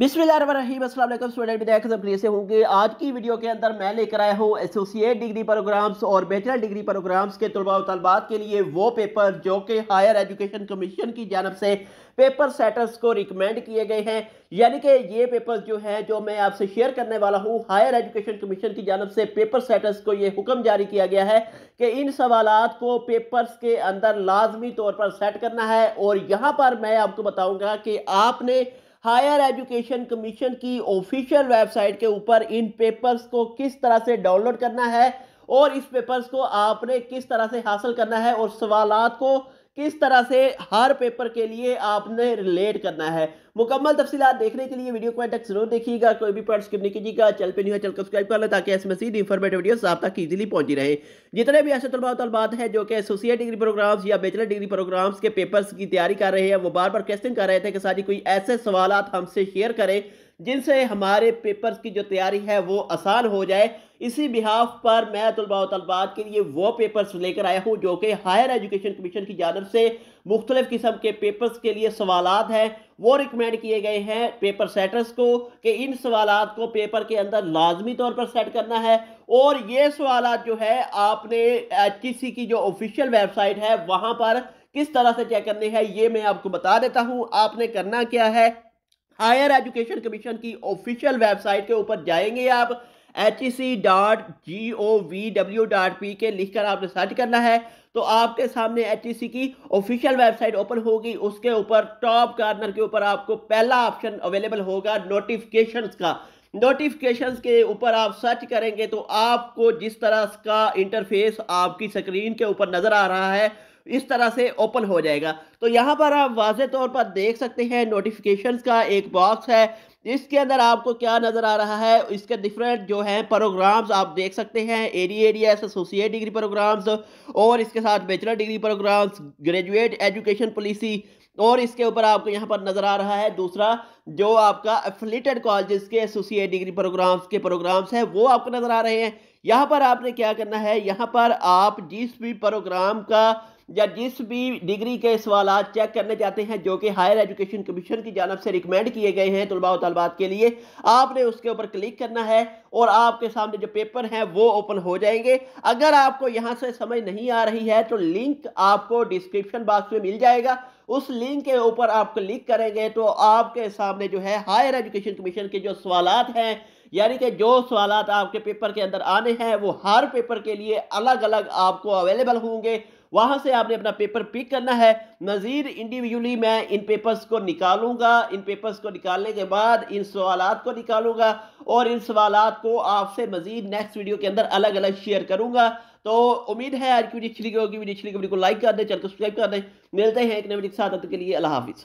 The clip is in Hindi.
बिस्मिल्लाम से होंगे आज की वीडियो के अंदर मैं लेकर आया हूँ एसोसिएट डिग्री प्रोग्राम्स और बैचलर डिग्री प्रोग्राम्स के तलबा तलबात के लिए वो पेपर जो कि हायर एजुकेशन कमीशन की जानब से पेपर सेटर्स को रिकमेंड किए गए हैं यानी कि ये पेपर जो है जो मैं आपसे शेयर करने वाला हूँ हायर एजुकेशन कमीशन की जानब से पेपर सेटर्स को ये हुक्म जारी किया गया है कि इन सवाल को पेपर्स के अंदर लाजमी तौर पर सेट करना है और यहाँ पर मैं आपको बताऊँगा कि आपने हायर एजुकेशन कमीशन की ऑफिशियल वेबसाइट के ऊपर इन पेपर्स को किस तरह से डाउनलोड करना है और इस पेपर्स को आपने किस तरह से हासिल करना है और सवालात को किस तरह से हर पेपर के लिए आपने रिलेट करना है मुकम्मल तफसीत देखने के लिए वीडियो को एंड तक जरूर देखिएगा कोई भी पॉइंट स्किप नहीं कीजिएगा चल पे नहीं है चल सब्सक्राइब कर लें ताकि ऐसे मसीद इन्फॉर्मेटिव वीडियोस आप तक ईजिली पहुंची रहे जितने भी ऐसे तलबा तलबात हैं जो कि एसोसिएट डिग्री प्रोग्राम्स या बैचलर डिग्री प्रोग्राम्स के पेपर्स की तैयारी कर रहे हैं वो बार बार क्वेश्चन कर रहे थे कि सारी कोई ऐसे सवाल हमसे शेयर करें जिनसे हमारे पेपर्स की जो तैयारी है वो आसान हो जाए इसी बिहाफ पर मैं तलबा तलबात के लिए वो पेपर्स लेकर आया हूँ जो कि हायर एजुकेशन कमीशन की जानब से मुख्तलिफ़ किस्म के पेपर्स के लिए सवाल हैं वो रिकमेंड किए गए हैं पेपर सेटर्स को कि इन सवाल को पेपर के अंदर लाजमी तौर पर सेट करना है और ये सवाल जो है आपने एच की जो ऑफिशियल वेबसाइट है वहाँ पर किस तरह से चेक करने हैं ये मैं आपको बता देता हूँ आपने करना क्या है हायर एजुकेशन कमीशन की ऑफिशियल वेबसाइट के ऊपर जाएंगे आप H E C dot G O V W dot P K लिख कर आपने सर्च करना है तो आपके सामने एच ई सी की ऑफिशियल वेबसाइट ओपन होगी उसके ऊपर टॉप कार्नर के ऊपर आपको पहला ऑप्शन अवेलेबल होगा नोटिफिकेशन का नोटिफिकेशंस के ऊपर आप सर्च करेंगे तो आपको जिस तरह का इंटरफेस आपकी स्क्रीन के ऊपर नज़र आ रहा है इस तरह से ओपन हो जाएगा तो यहाँ पर आप वाज तौर पर देख सकते हैं नोटिफिकेशंस का एक बॉक्स है इसके अंदर आपको क्या नज़र आ रहा है इसके डिफरेंट जो हैं प्रोग्राम्स आप देख सकते हैं A D A D S associate degree programmes और इसके साथ bachelor degree programmes graduate education policy और इसके ऊपर आपको यहाँ पर नज़र आ रहा है दूसरा जो आपका एफिलेटेड कॉलेज के एसोसिएट डिग्री प्रोग्राम्स के प्रोग्राम्स हैं वो आपको नज़र आ रहे हैं यहाँ पर आपने क्या करना है यहाँ पर आप जिस भी प्रोग्राम का या जिस भी डिग्री के सवाल चेक करने जाते हैं जो कि हायर एजुकेशन कमीशन की जानब से रिकमेंड किए गए हैं तलबा तलबात के लिए आपने उसके ऊपर क्लिक करना है और आपके सामने जो पेपर हैं वो ओपन हो जाएंगे अगर आपको यहाँ से समझ नहीं आ रही है तो लिंक आपको डिस्क्रिप्शन बॉक्स में मिल जाएगा उस लिंक के ऊपर आप क्लिक करेंगे तो आपके सामने जो है हायर एजुकेशन कमीशन के जो सवाल हैं यानी कि जो सवाल आपके पेपर के अंदर आने हैं वो हर पेपर के लिए अलग अलग आपको अवेलेबल होंगे वहां से आपने अपना पेपर पिक करना है नज़ीर इंडिविजुअली मैं इन पेपर्स को निकालूंगा इन पेपर्स को निकालने के बाद इन सवाल को निकालूंगा और इन सवाल को आपसे मज़ीद नेक्स्ट वीडियो के अंदर अलग अलग शेयर करूंगा तो उम्मीद है आज की वीडियो अच्छी लगी होगी वीडियो अच्छी लगी वीडियो को लाइक कर दें चैनल को सब्सक्राइब कर दें मिलते हैं एक नए वीडियो के साथ के लिए अल्लाह हाफिज़